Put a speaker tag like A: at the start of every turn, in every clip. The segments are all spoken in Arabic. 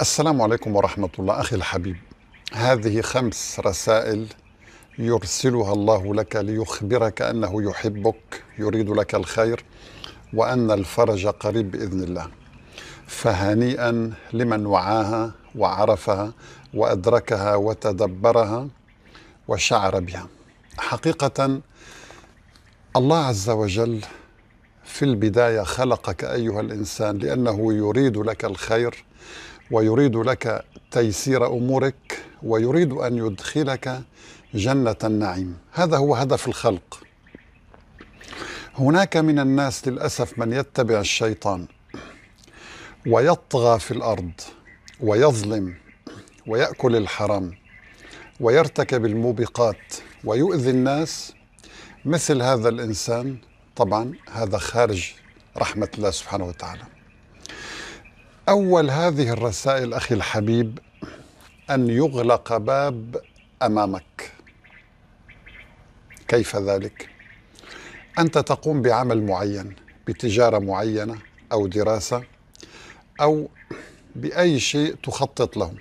A: السلام عليكم ورحمة الله أخي الحبيب هذه خمس رسائل يرسلها الله لك ليخبرك أنه يحبك يريد لك الخير وأن الفرج قريب بإذن الله فهنيئا لمن وعاها وعرفها وأدركها وتدبرها وشعر بها حقيقة الله عز وجل في البداية خلقك أيها الإنسان لأنه يريد لك الخير ويريد لك تيسير امورك ويريد ان يدخلك جنه النعيم هذا هو هدف الخلق هناك من الناس للاسف من يتبع الشيطان ويطغى في الارض ويظلم وياكل الحرام ويرتكب الموبقات ويؤذي الناس مثل هذا الانسان طبعا هذا خارج رحمه الله سبحانه وتعالى أول هذه الرسائل أخي الحبيب أن يغلق باب أمامك كيف ذلك؟ أنت تقوم بعمل معين بتجارة معينة أو دراسة أو بأي شيء تخطط له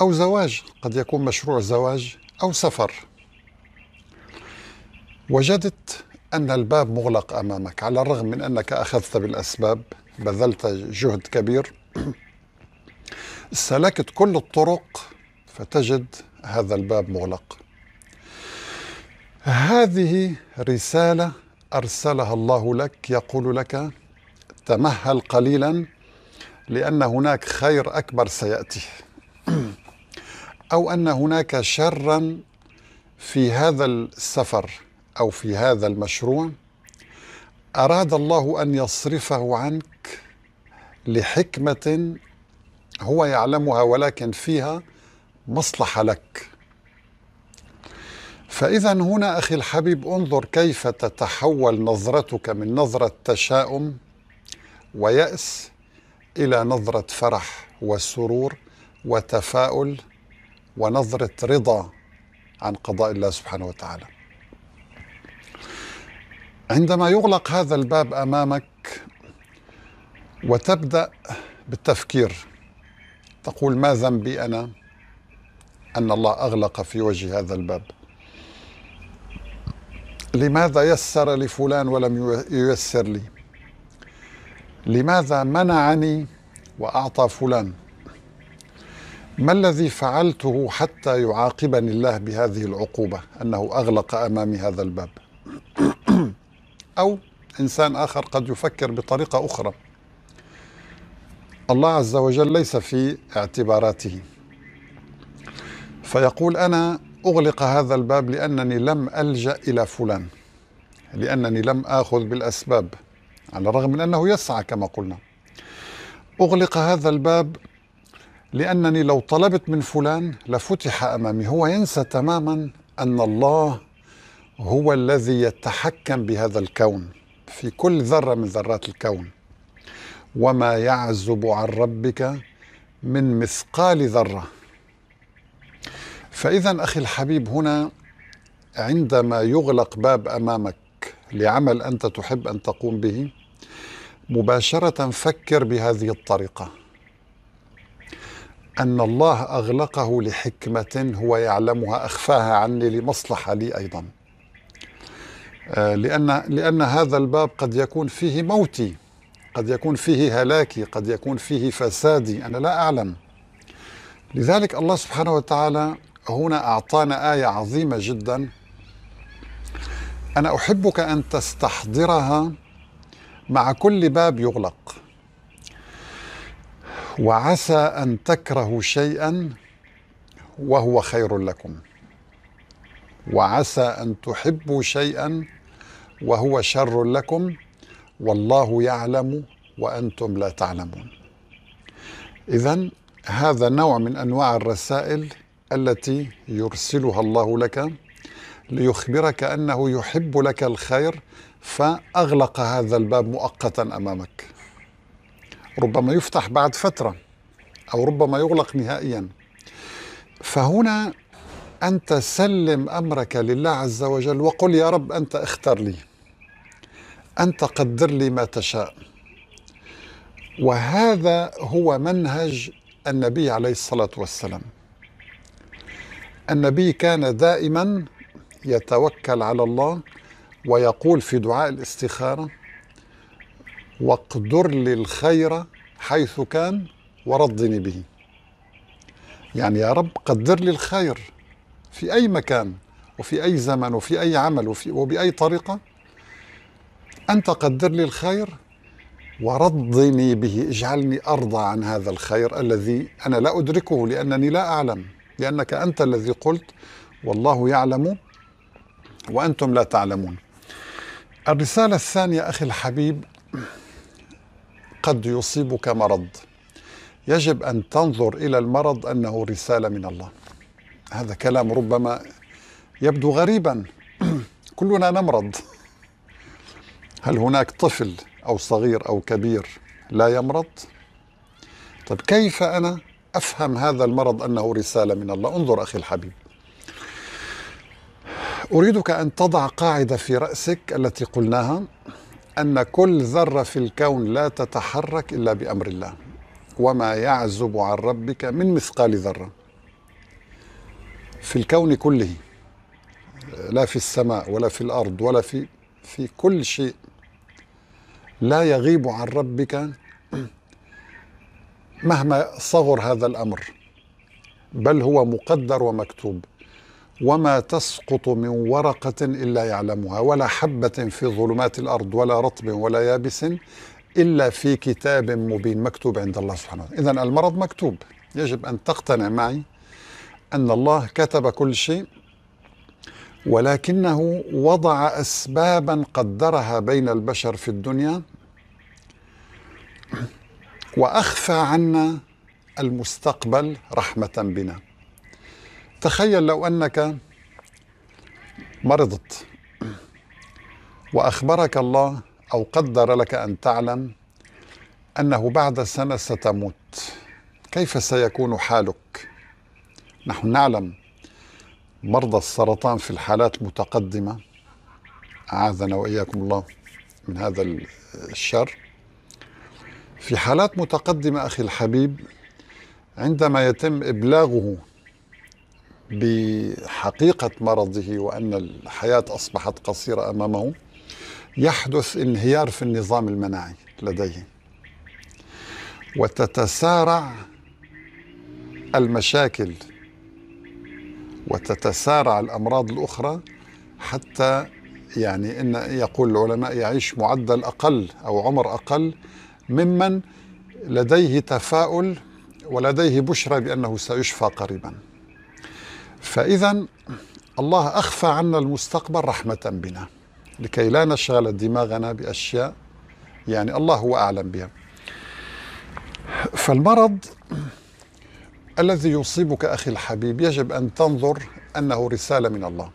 A: أو زواج قد يكون مشروع زواج أو سفر وجدت أن الباب مغلق أمامك على الرغم من أنك أخذت بالأسباب بذلت جهد كبير سلكت كل الطرق فتجد هذا الباب مغلق هذه رسالة أرسلها الله لك يقول لك تمهل قليلا لأن هناك خير أكبر سيأتي أو أن هناك شرا في هذا السفر أو في هذا المشروع أراد الله أن يصرفه عنك لحكمة هو يعلمها ولكن فيها مصلحة لك فإذا هنا أخي الحبيب انظر كيف تتحول نظرتك من نظرة تشاؤم ويأس إلى نظرة فرح وسرور وتفاؤل ونظرة رضا عن قضاء الله سبحانه وتعالى. عندما يغلق هذا الباب أمامك وتبدا بالتفكير تقول ما ذنبي انا ان الله اغلق في وجهي هذا الباب لماذا يسر لفلان ولم ييسر لي لماذا منعني واعطى فلان ما الذي فعلته حتى يعاقبني الله بهذه العقوبه انه اغلق امامي هذا الباب او انسان اخر قد يفكر بطريقه اخرى الله عز وجل ليس في اعتباراته فيقول أنا أغلق هذا الباب لأنني لم ألجأ إلى فلان لأنني لم آخذ بالأسباب على الرغم من أنه يسعى كما قلنا أغلق هذا الباب لأنني لو طلبت من فلان لفتح أمامي هو ينسى تماما أن الله هو الذي يتحكم بهذا الكون في كل ذرة من ذرات الكون وما يعزب عن ربك من مثقال ذره فاذا اخي الحبيب هنا عندما يغلق باب امامك لعمل انت تحب ان تقوم به مباشره فكر بهذه الطريقه ان الله اغلقه لحكمه هو يعلمها اخفاها عني لمصلحه لي ايضا آه، لأن لأن هذا الباب قد يكون فيه موتي قد يكون فيه هلاكي قد يكون فيه فسادي أنا لا أعلم لذلك الله سبحانه وتعالى هنا أعطانا آية عظيمة جدا أنا أحبك أن تستحضرها مع كل باب يغلق وعسى أن تكرهوا شيئا وهو خير لكم وعسى أن تحبوا شيئا وهو شر لكم والله يعلم وانتم لا تعلمون اذا هذا نوع من انواع الرسائل التي يرسلها الله لك ليخبرك انه يحب لك الخير فاغلق هذا الباب مؤقتا امامك ربما يفتح بعد فتره او ربما يغلق نهائيا فهنا انت سلم امرك لله عز وجل وقل يا رب انت اختر لي أنت قدر لي ما تشاء وهذا هو منهج النبي عليه الصلاة والسلام النبي كان دائما يتوكل على الله ويقول في دعاء الاستخارة واقدر لي الخير حيث كان وردني به يعني يا رب قدر لي الخير في أي مكان وفي أي زمن وفي أي عمل وفي وبأي طريقة أنت قدر لي الخير ورضني به اجعلني أرضى عن هذا الخير الذي أنا لا أدركه لأنني لا أعلم لأنك أنت الذي قلت والله يعلم وأنتم لا تعلمون الرسالة الثانية أخي الحبيب قد يصيبك مرض يجب أن تنظر إلى المرض أنه رسالة من الله هذا كلام ربما يبدو غريبا كلنا نمرض هل هناك طفل أو صغير أو كبير لا يمرض؟ طيب كيف أنا أفهم هذا المرض أنه رسالة من الله؟ انظر أخي الحبيب أريدك أن تضع قاعدة في رأسك التي قلناها أن كل ذرة في الكون لا تتحرك إلا بأمر الله وما يعزب عن ربك من مثقال ذرة في الكون كله لا في السماء ولا في الأرض ولا في في كل شيء لا يغيب عن ربك مهما صغر هذا الامر بل هو مقدر ومكتوب وما تسقط من ورقه الا يعلمها ولا حبه في ظلمات الارض ولا رطب ولا يابس الا في كتاب مبين مكتوب عند الله سبحانه وتعالى اذا المرض مكتوب يجب ان تقتنع معي ان الله كتب كل شيء ولكنه وضع اسبابا قدرها بين البشر في الدنيا واخفى عنا المستقبل رحمه بنا تخيل لو انك مرضت واخبرك الله او قدر لك ان تعلم انه بعد سنه ستموت كيف سيكون حالك نحن نعلم مرضى السرطان في الحالات المتقدمة أعاذنا وإياكم الله من هذا الشر في حالات متقدمة أخي الحبيب عندما يتم إبلاغه بحقيقة مرضه وأن الحياة أصبحت قصيرة أمامه يحدث انهيار في النظام المناعي لديه وتتسارع المشاكل وتتسارع الأمراض الأخرى حتى يعني إن يقول العلماء يعيش معدل أقل أو عمر أقل ممن لديه تفاؤل ولديه بشرى بأنه سيشفى قريبا فإذا الله أخفى عنا المستقبل رحمة بنا لكي لا نشغل دماغنا بأشياء يعني الله هو أعلم بها فالمرض الذي يصيبك أخي الحبيب يجب أن تنظر أنه رسالة من الله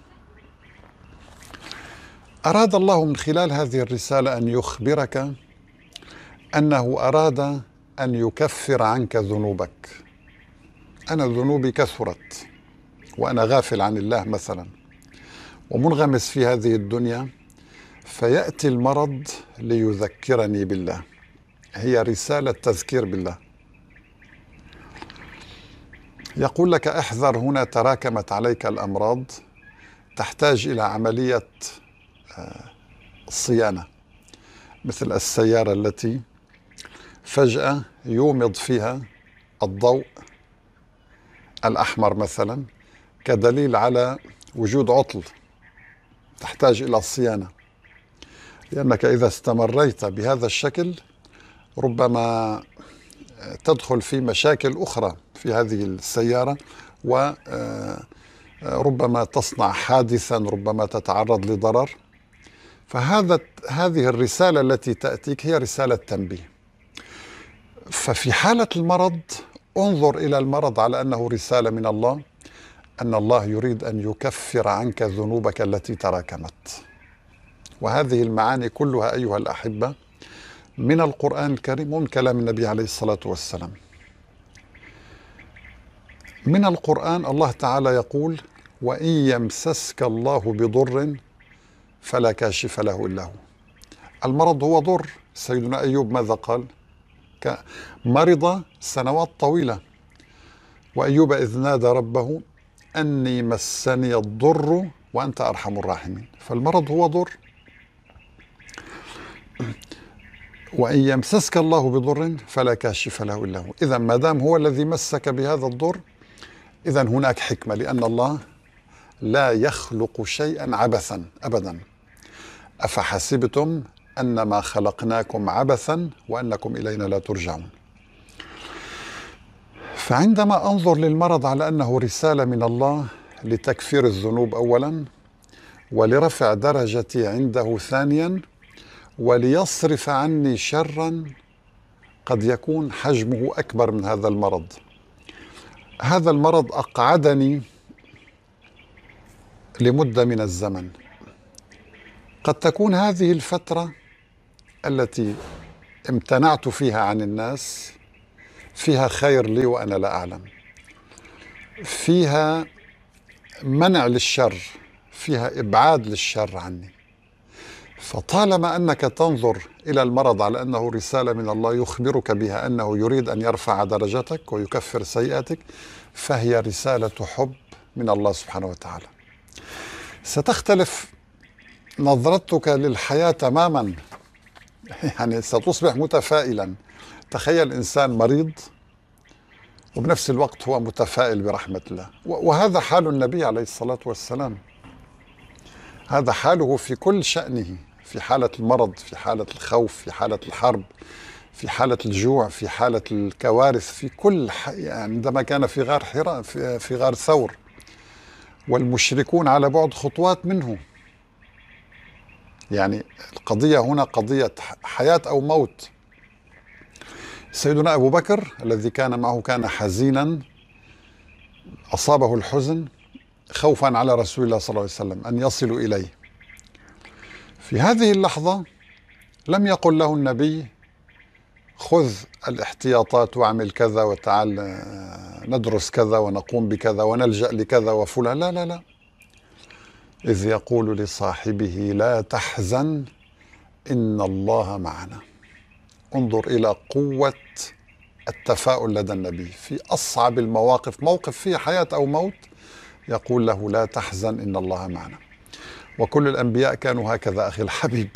A: أراد الله من خلال هذه الرسالة أن يخبرك أنه أراد أن يكفر عنك ذنوبك أنا ذنوبي كثرت وأنا غافل عن الله مثلا ومنغمس في هذه الدنيا فيأتي المرض ليذكرني بالله هي رسالة تذكير بالله يقول لك احذر هنا تراكمت عليك الامراض تحتاج الى عمليه آه، صيانه مثل السياره التي فجاه يومض فيها الضوء الاحمر مثلا كدليل على وجود عطل تحتاج الى صيانه لانك اذا استمريت بهذا الشكل ربما تدخل في مشاكل أخرى في هذه السيارة وربما آه، آه، تصنع حادثا ربما تتعرض لضرر فهذا هذه الرسالة التي تأتيك هي رسالة تنبيه ففي حالة المرض انظر إلى المرض على أنه رسالة من الله أن الله يريد أن يكفر عنك ذنوبك التي تراكمت وهذه المعاني كلها أيها الأحبة من القرآن الكريم ومن كلام النبي عليه الصلاة والسلام من القرآن الله تعالى يقول وإن يمسسك الله بضر فلا كاشف له إلا هو المرض هو ضر سيدنا أيوب ماذا قال مرض سنوات طويلة وأيوب إذ نادى ربه أني مسني الضر وأنت أرحم الراحمين فالمرض هو ضر وإن يمسسك الله بضر فلا كاشف له إلا هو إذا ما دام هو الذي مسك بهذا الضر إذا هناك حكمة لأن الله لا يخلق شيئا عبثا أبدا أفحسبتم أنما خلقناكم عبثا وأنكم إلينا لا ترجعون فعندما أنظر للمرض على أنه رسالة من الله لتكفير الذنوب أولا ولرفع درجتي عنده ثانيا وليصرف عني شرا قد يكون حجمه اكبر من هذا المرض هذا المرض اقعدني لمده من الزمن قد تكون هذه الفتره التي امتنعت فيها عن الناس فيها خير لي وانا لا اعلم فيها منع للشر فيها ابعاد للشر عني فطالما انك تنظر الى المرض على انه رساله من الله يخبرك بها انه يريد ان يرفع درجتك ويكفر سيئاتك فهي رساله حب من الله سبحانه وتعالى. ستختلف نظرتك للحياه تماما يعني ستصبح متفائلا تخيل انسان مريض وبنفس الوقت هو متفائل برحمه الله وهذا حال النبي عليه الصلاه والسلام هذا حاله في كل شأنه في حالة المرض في حالة الخوف في حالة الحرب في حالة الجوع في حالة الكوارث في كل يعني عندما كان في غار حراء في, في غار ثور والمشركون على بعد خطوات منه يعني القضية هنا قضية حياة أو موت سيدنا أبو بكر الذي كان معه كان حزينا أصابه الحزن خوفا على رسول الله صلى الله عليه وسلم أن يصلوا إليه في هذه اللحظة لم يقل له النبي خذ الاحتياطات واعمل كذا وتعال آه، ندرس كذا ونقوم بكذا ونلجأ لكذا وفلان لا لا لا إذ يقول لصاحبه لا تحزن إن الله معنا انظر إلى قوة التفاؤل لدى النبي في أصعب المواقف موقف فيه حياة أو موت يقول له لا تحزن إن الله معنا وكل الأنبياء كانوا هكذا أخي الحبيب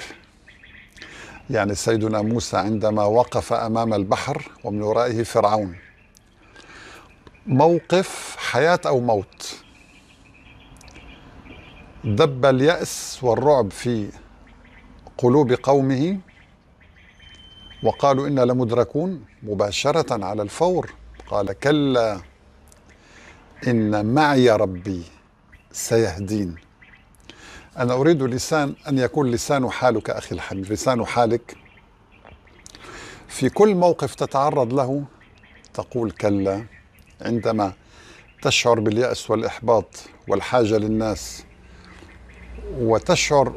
A: يعني سيدنا موسى عندما وقف أمام البحر ومن ورائه فرعون موقف حياة أو موت دب اليأس والرعب في قلوب قومه وقالوا إنا لمدركون مباشرة على الفور قال كلا إن معي ربي سيهدين أنا أريد لسان أن يكون لسان حالك أخي الحبيب لسان حالك في كل موقف تتعرض له تقول كلا عندما تشعر باليأس والإحباط والحاجة للناس وتشعر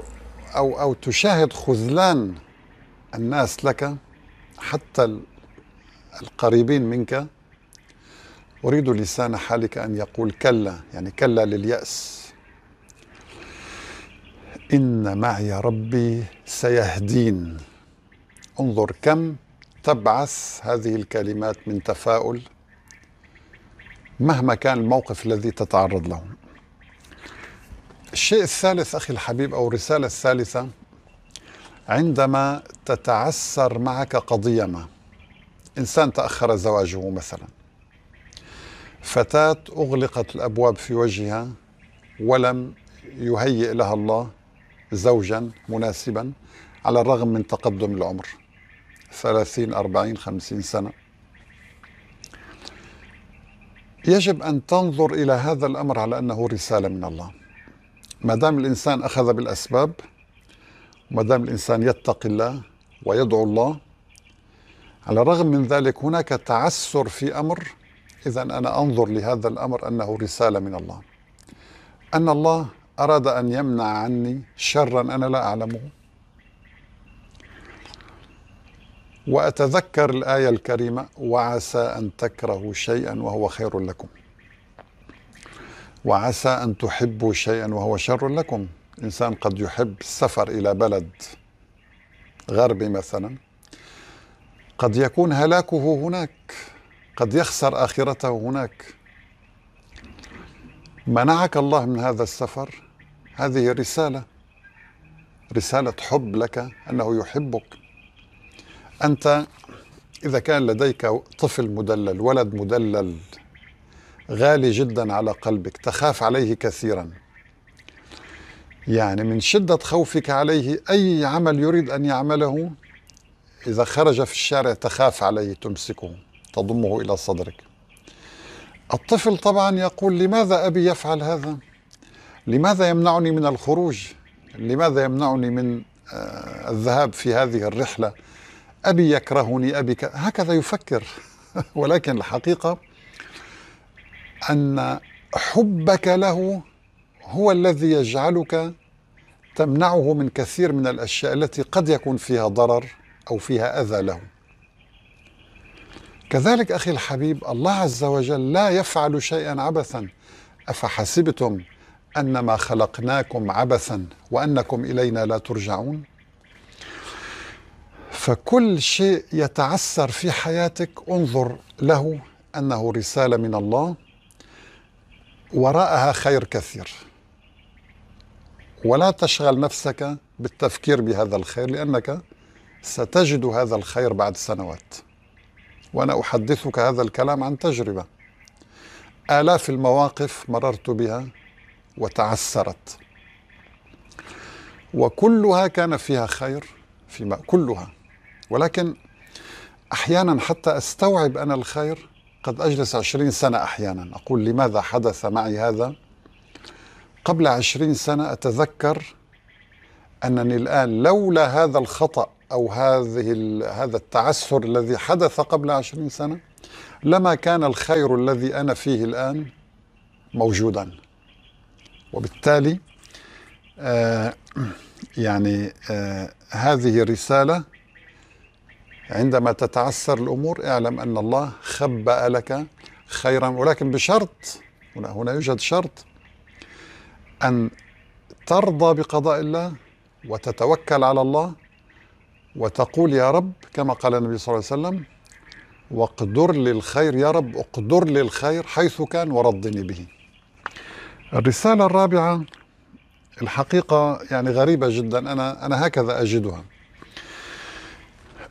A: أو أو تشاهد خذلان الناس لك حتى القريبين منك أريد لسان حالك أن يقول كلا يعني كلا لليأس إن معي ربي سيهدين انظر كم تبعث هذه الكلمات من تفاؤل مهما كان الموقف الذي تتعرض له الشيء الثالث أخي الحبيب أو الرسالة الثالثة عندما تتعسر معك قضية ما إنسان تأخر زواجه مثلا فتاة أغلقت الأبواب في وجهها ولم يهيئ لها الله زوجا مناسبا على الرغم من تقدم العمر 30 40 50 سنة يجب أن تنظر إلى هذا الأمر على أنه رسالة من الله ما دام الإنسان أخذ بالأسباب وما دام الإنسان يتقي الله ويدعو الله على الرغم من ذلك هناك تعسر في أمر إذا أنا أنظر لهذا الأمر أنه رسالة من الله أن الله أراد أن يمنع عني شرا أنا لا أعلمه وأتذكر الآية الكريمة وعسى أن تكرهوا شيئا وهو خير لكم وعسى أن تحبوا شيئا وهو شر لكم إنسان قد يحب السفر إلى بلد غربي مثلا قد يكون هلاكه هناك قد يخسر آخرته هناك منعك الله من هذا السفر هذه رسالة رسالة حب لك أنه يحبك أنت إذا كان لديك طفل مدلل ولد مدلل غالي جدا على قلبك تخاف عليه كثيرا يعني من شدة خوفك عليه أي عمل يريد أن يعمله إذا خرج في الشارع تخاف عليه تمسكه تضمه إلى صدرك الطفل طبعا يقول لماذا أبي يفعل هذا؟ لماذا يمنعني من الخروج لماذا يمنعني من آه، الذهاب في هذه الرحله ابي يكرهني ابي ك... هكذا يفكر ولكن الحقيقه ان حبك له هو الذي يجعلك تمنعه من كثير من الاشياء التي قد يكون فيها ضرر او فيها اذى له كذلك اخي الحبيب الله عز وجل لا يفعل شيئا عبثا افحسبتم انما خلقناكم عبثا وانكم الينا لا ترجعون فكل شيء يتعثر في حياتك انظر له انه رساله من الله وراءها خير كثير ولا تشغل نفسك بالتفكير بهذا الخير لانك ستجد هذا الخير بعد سنوات وانا احدثك هذا الكلام عن تجربه الاف المواقف مررت بها وتعسرت وكلها كان فيها خير فيما كلها ولكن أحيانا حتى أستوعب أنا الخير قد أجلس عشرين سنة أحيانا أقول لماذا حدث معي هذا قبل عشرين سنة أتذكر أنني الآن لولا هذا الخطأ أو هذه هذا التعسر الذي حدث قبل عشرين سنة لما كان الخير الذي أنا فيه الآن موجوداً وبالتالي آه، يعني آه، هذه رسالة عندما تتعسر الأمور اعلم أن الله خبأ لك خيرا ولكن بشرط هنا, يوجد شرط أن ترضى بقضاء الله وتتوكل على الله وتقول يا رب كما قال النبي صلى الله عليه وسلم واقدر لي الخير يا رب اقدر لي الخير حيث كان وردني به الرسالة الرابعة الحقيقة يعني غريبة جدا أنا أنا هكذا أجدها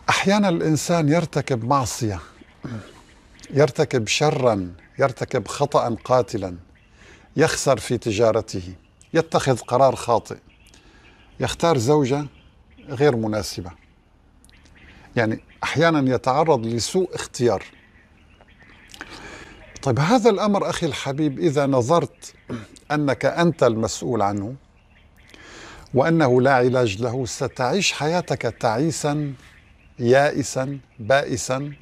A: أحيانا الإنسان يرتكب معصية يرتكب شرا يرتكب خطأ قاتلا يخسر في تجارته يتخذ قرار خاطئ يختار زوجة غير مناسبة يعني أحيانا يتعرض لسوء اختيار طيب هذا الأمر أخي الحبيب إذا نظرت أنك أنت المسؤول عنه وأنه لا علاج له ستعيش حياتك تعيسا يائسا بائسا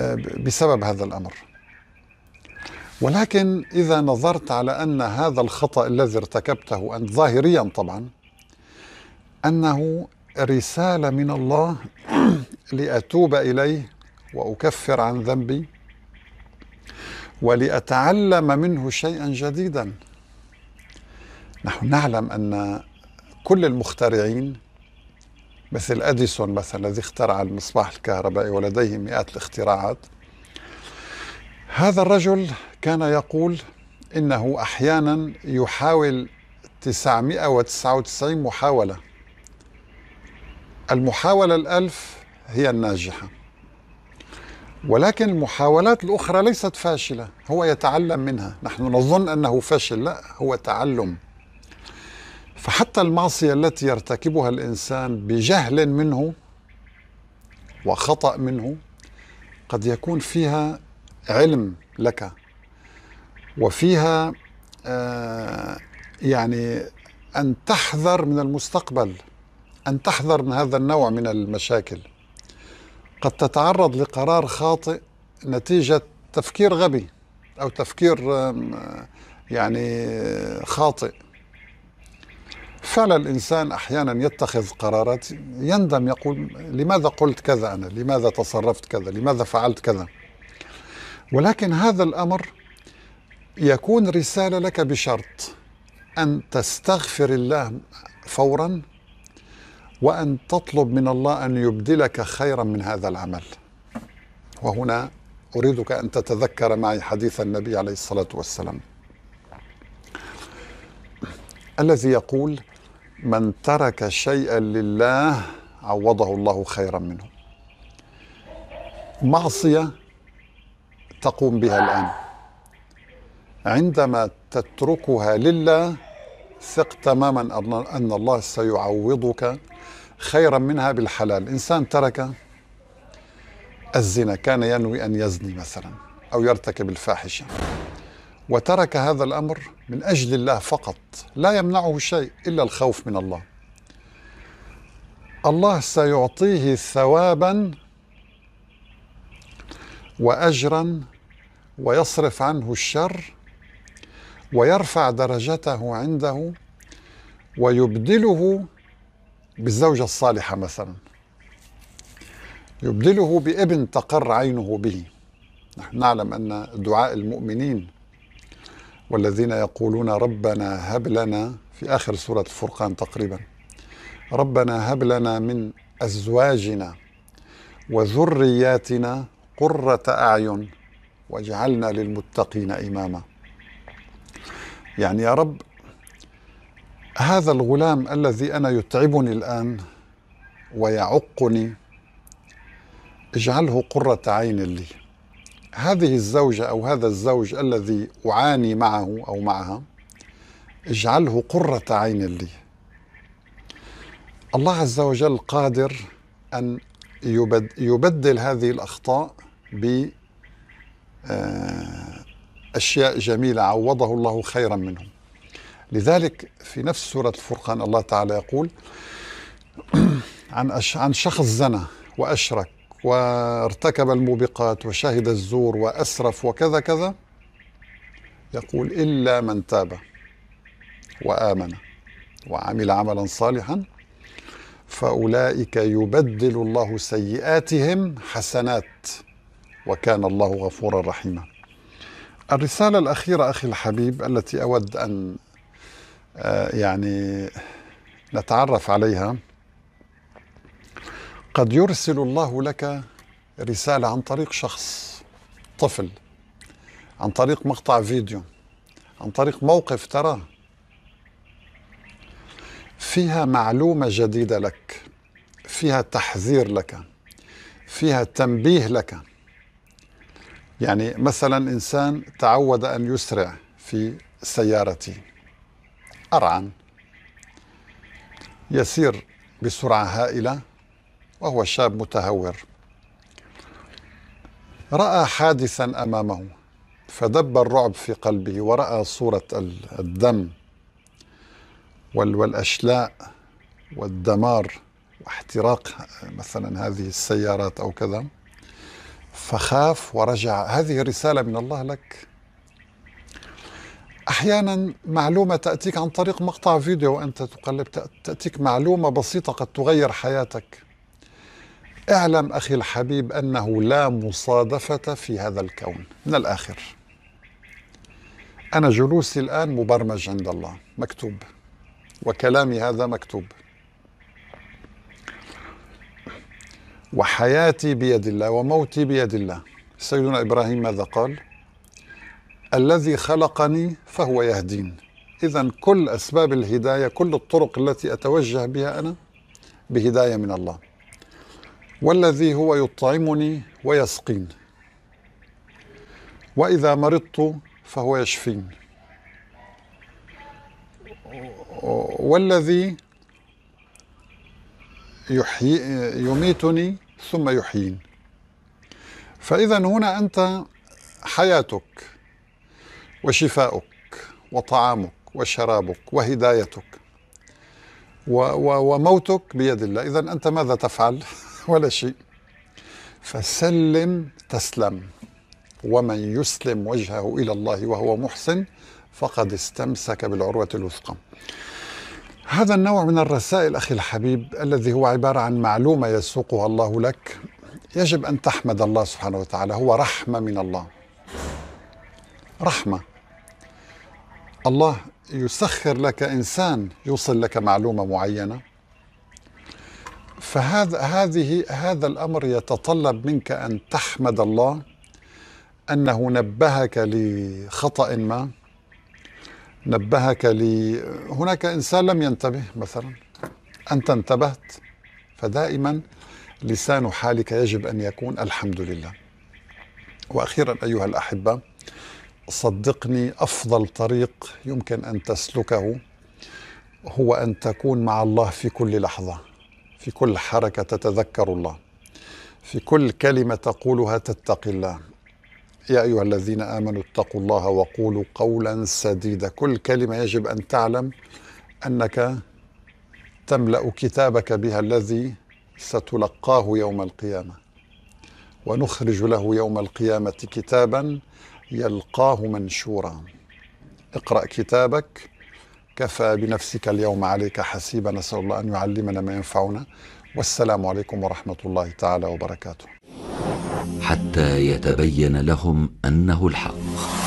A: آه، بسبب هذا الأمر ولكن إذا نظرت على أن هذا الخطأ الذي ارتكبته أنت ظاهريا طبعا أنه رسالة من الله لأتوب إليه وأكفر عن ذنبي ولأتعلم منه شيئا جديدا نحن نعلم أن كل المخترعين مثل أديسون مثلا الذي اخترع المصباح الكهربائي ولديه مئات الاختراعات هذا الرجل كان يقول إنه أحيانا يحاول 999 محاولة المحاولة الألف هي الناجحة ولكن المحاولات الأخرى ليست فاشلة هو يتعلم منها نحن نظن أنه فشل لا هو تعلم فحتى المعصية التي يرتكبها الإنسان بجهل منه وخطأ منه قد يكون فيها علم لك وفيها آه يعني أن تحذر من المستقبل أن تحذر من هذا النوع من المشاكل قد تتعرض لقرار خاطئ نتيجة تفكير غبي أو تفكير يعني خاطئ فعلا الإنسان أحيانا يتخذ قرارات يندم يقول لماذا قلت كذا أنا لماذا تصرفت كذا لماذا فعلت كذا ولكن هذا الأمر يكون رسالة لك بشرط أن تستغفر الله فورا وأن تطلب من الله أن يبدلك خيرا من هذا العمل وهنا أريدك أن تتذكر معي حديث النبي عليه الصلاة والسلام الذي يقول من ترك شيئا لله عوضه الله خيرا منه معصية تقوم بها الآن عندما تتركها لله ثق تماما أن الله سيعوضك خيرا منها بالحلال إنسان ترك الزنا كان ينوي أن يزني مثلا أو يرتكب الفاحشة وترك هذا الأمر من أجل الله فقط لا يمنعه شيء إلا الخوف من الله الله سيعطيه ثوابا واجرا ويصرف عنه الشر ويرفع درجته عنده ويبدله بالزوجة الصالحة مثلا يبدله بابن تقر عينه به نحن نعلم أن دعاء المؤمنين والذين يقولون ربنا هب لنا في آخر سورة الفرقان تقريبا ربنا هب لنا من أزواجنا وذرياتنا قرة أعين واجعلنا للمتقين إماما يعني يا رب هذا الغلام الذي انا يتعبني الان ويعقني اجعله قره عين لي هذه الزوجه او هذا الزوج الذي اعاني معه او معها اجعله قره عين لي الله عز وجل قادر ان يبدل هذه الاخطاء ب آه، اشياء جميله عوضه الله خيرا منهم لذلك في نفس سورة الفرقان الله تعالى يقول عن عن شخص زنى وأشرك وارتكب الموبقات وشهد الزور وأسرف وكذا كذا يقول إلا من تاب وآمن وعمل عملا صالحا فأولئك يبدل الله سيئاتهم حسنات وكان الله غفورا رحيما الرسالة الأخيرة أخي الحبيب التي أود أن آه، يعني نتعرف عليها قد يرسل الله لك رسالة عن طريق شخص طفل عن طريق مقطع فيديو عن طريق موقف تراه فيها معلومة جديدة لك فيها تحذير لك فيها تنبيه لك يعني مثلا إنسان تعود أن يسرع في سيارته أرعن يسير بسرعة هائلة وهو شاب متهور رأى حادثا أمامه فدب الرعب في قلبه ورأى صورة الدم والأشلاء والدمار واحتراق مثلا هذه السيارات أو كذا فخاف ورجع هذه رسالة من الله لك احيانا معلومه تاتيك عن طريق مقطع فيديو وانت تقلب تاتيك معلومه بسيطه قد تغير حياتك اعلم اخي الحبيب انه لا مصادفه في هذا الكون من الاخر انا جلوسي الان مبرمج عند الله مكتوب وكلامي هذا مكتوب وحياتي بيد الله وموتي بيد الله سيدنا ابراهيم ماذا قال الذي خلقني فهو يهدين إذا كل أسباب الهداية كل الطرق التي أتوجه بها أنا بهداية من الله والذي هو يطعمني ويسقين وإذا مرضت فهو يشفين والذي يحيي يميتني ثم يحيين فإذا هنا أنت حياتك وشفاؤك وطعامك وشرابك وهدايتك وموتك بيد الله إذا أنت ماذا تفعل ولا شيء فسلم تسلم ومن يسلم وجهه إلى الله وهو محسن فقد استمسك بالعروة الوثقى هذا النوع من الرسائل أخي الحبيب الذي هو عبارة عن معلومة يسوقها الله لك يجب أن تحمد الله سبحانه وتعالى هو رحمة من الله رحمة الله يسخر لك انسان يوصل لك معلومه معينه فهذا هذه هذا الامر يتطلب منك ان تحمد الله انه نبهك لخطا ما نبهك ل هناك انسان لم ينتبه مثلا انت انتبهت فدائما لسان حالك يجب ان يكون الحمد لله واخيرا ايها الاحبه صدقني افضل طريق يمكن ان تسلكه هو ان تكون مع الله في كل لحظه في كل حركه تتذكر الله في كل كلمه تقولها تتقي الله يا ايها الذين امنوا اتقوا الله وقولوا قولا سديدا كل كلمه يجب ان تعلم انك تملا كتابك بها الذي ستلقاه يوم القيامه ونخرج له يوم القيامه كتابا يلقاه منشورا اقرأ كتابك كفى بنفسك اليوم عليك حسيبا نسأل الله أن يعلمنا ما ينفعنا والسلام عليكم ورحمة الله تعالى وبركاته حتى يتبين لهم أنه الحق